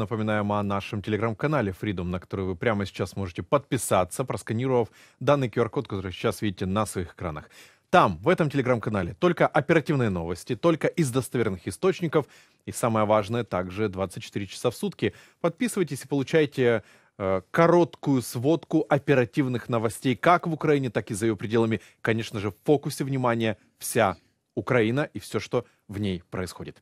Напоминаем о нашем телеграм-канале Freedom, на который вы прямо сейчас можете подписаться, просканировав данный QR-код, который сейчас видите на своих экранах. Там, в этом телеграм-канале, только оперативные новости, только из достоверных источников. И самое важное, также 24 часа в сутки. Подписывайтесь и получайте э, короткую сводку оперативных новостей как в Украине, так и за ее пределами. Конечно же, в фокусе внимания вся Украина и все, что в ней происходит.